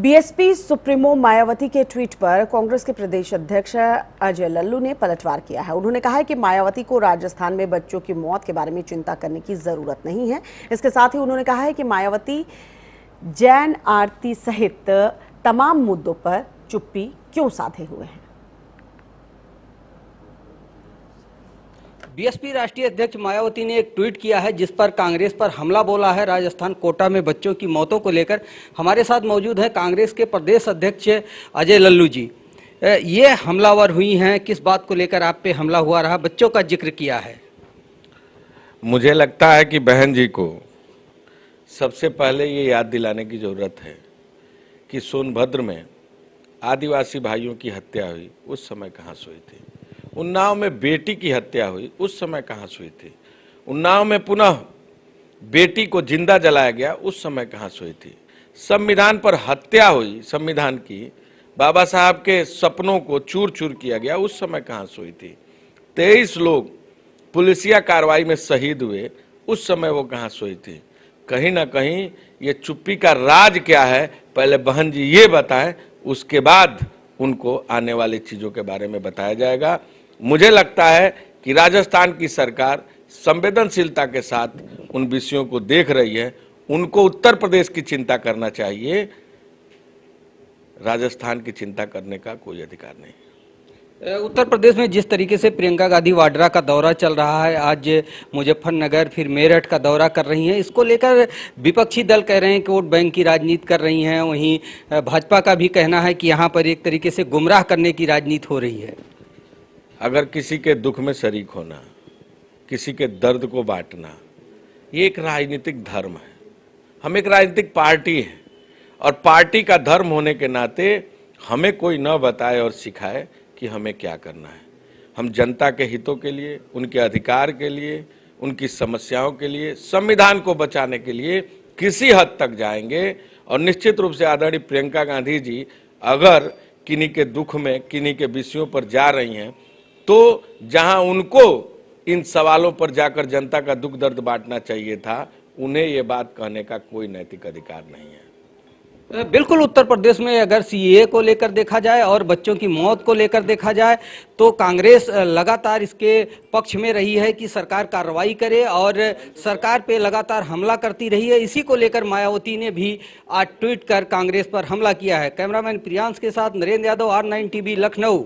BSP supremo Mayawati के tweet पर कांग्रेस के प्रदेश अध्यक्ष अजय लल्लू ने पलटवार किया है उन्होंने कहा है कि मायावती को राजस्थान में बच्चों की मौत के बारे में चिंता करने की जरूरत नहीं है इसके साथ ही उन्होंने कहा है कि मायावती जैन आरती सहित तमाम मुद्दों पर चुप्पी क्यों साधे हुए हैं बीएसपी राष्ट्रीय अध्यक्ष मायावती ने एक ट्वीट किया है जिस पर कांग्रेस पर हमला बोला है राजस्थान कोटा में बच्चों की मौतों को लेकर हमारे साथ मौजूद है कांग्रेस के प्रदेश अध्यक्ष अजय लल्लू जी ये हमलावर हुई हैं किस बात को लेकर आप पे हमला हुआ रहा बच्चों का जिक्र किया है मुझे लगता है कि बहन जी को सबसे पहले ये याद दिलाने की ज़रूरत है कि सोनभद्र में आदिवासी भाइयों की हत्या हुई उस समय कहाँ सोई थी उन्नाव में बेटी की हत्या हुई उस समय कहाँ सोई थी उन्नाव में पुनः बेटी को जिंदा जलाया गया उस समय कहाँ सोई थी संविधान पर हत्या हुई संविधान की बाबा साहब के सपनों को चूर चूर किया गया उस समय कहाँ सोई थी तेईस लोग पुलिसिया कार्रवाई में शहीद हुए उस समय वो कहाँ सोई थी कहीं ना कहीं ये चुप्पी का राज क्या है पहले बहन जी ये बताएं उसके बाद उनको आने वाली चीज़ों के बारे में बताया जाएगा मुझे लगता है कि राजस्थान की सरकार संवेदनशीलता के साथ उन विषयों को देख रही है उनको उत्तर प्रदेश की चिंता करना चाहिए राजस्थान की चिंता करने का कोई अधिकार नहीं उत्तर प्रदेश में जिस तरीके से प्रियंका गांधी वाड्रा का दौरा चल रहा है आज मुजफ्फरनगर फिर मेरठ का दौरा कर रही हैं इसको लेकर विपक्षी दल कह रहे हैं कि वोट बैंक की राजनीति कर रही हैं वहीं भाजपा का भी कहना है कि यहाँ पर एक तरीके से गुमराह करने की राजनीति हो रही है अगर किसी के दुख में शरीक होना किसी के दर्द को बांटना ये एक राजनीतिक धर्म है हम एक राजनीतिक पार्टी हैं और पार्टी का धर्म होने के नाते हमें कोई न बताए और सिखाए कि हमें क्या करना है हम जनता के हितों के लिए उनके अधिकार के लिए उनकी समस्याओं के लिए संविधान को बचाने के लिए किसी हद तक जाएंगे और निश्चित रूप से आदरणीय प्रियंका गांधी जी अगर किन्हीं के दुख में किन्हीं के विषयों पर जा रही हैं तो जहां उनको इन सवालों पर जाकर जनता का दुख दर्द बांटना चाहिए था उन्हें ये बात कहने का कोई नैतिक अधिकार नहीं है बिल्कुल उत्तर प्रदेश में अगर सीए को लेकर देखा जाए और बच्चों की मौत को लेकर देखा जाए तो कांग्रेस लगातार इसके पक्ष में रही है कि सरकार कार्रवाई करे और सरकार पे लगातार हमला करती रही है इसी को लेकर मायावती ने भी आज ट्वीट कर कांग्रेस पर हमला किया है कैमरामैन प्रियांश के साथ Narendra Yadav R nine TV Lucknow